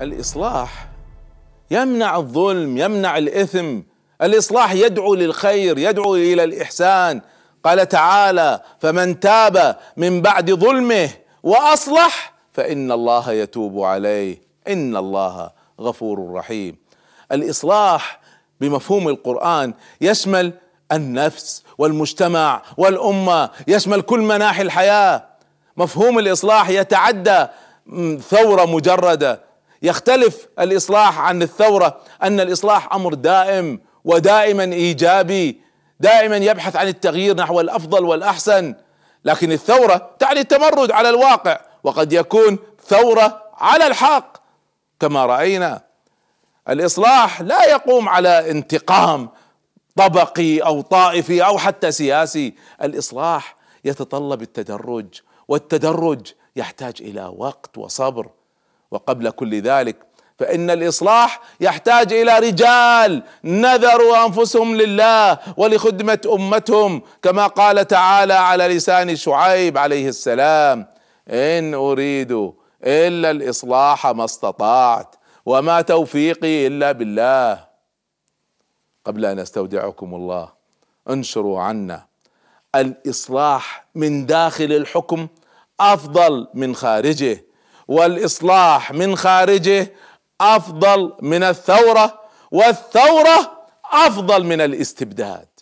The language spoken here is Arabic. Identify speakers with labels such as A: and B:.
A: الإصلاح يمنع الظلم يمنع الإثم الإصلاح يدعو للخير يدعو إلى الإحسان قال تعالى فمن تاب من بعد ظلمه وأصلح فإن الله يتوب عليه إن الله غفور رحيم الإصلاح بمفهوم القرآن يشمل النفس والمجتمع والأمة يشمل كل مناحي الحياة مفهوم الإصلاح يتعدى ثورة مجردة يختلف الاصلاح عن الثوره ان الاصلاح امر دائم ودائما ايجابي دائما يبحث عن التغيير نحو الافضل والاحسن لكن الثوره تعني التمرد على الواقع وقد يكون ثوره على الحق كما راينا الاصلاح لا يقوم على انتقام طبقي او طائفي او حتى سياسي الاصلاح يتطلب التدرج والتدرج يحتاج الى وقت وصبر وقبل كل ذلك فإن الإصلاح يحتاج إلى رجال نذروا أنفسهم لله ولخدمة أمتهم كما قال تعالى على لسان شعيب عليه السلام إن أريد إلا الإصلاح ما استطعت وما توفيقي إلا بالله قبل أن أستودعكم الله انشروا عنا الإصلاح من داخل الحكم أفضل من خارجه والاصلاح من خارجه افضل من الثوره والثوره افضل من الاستبداد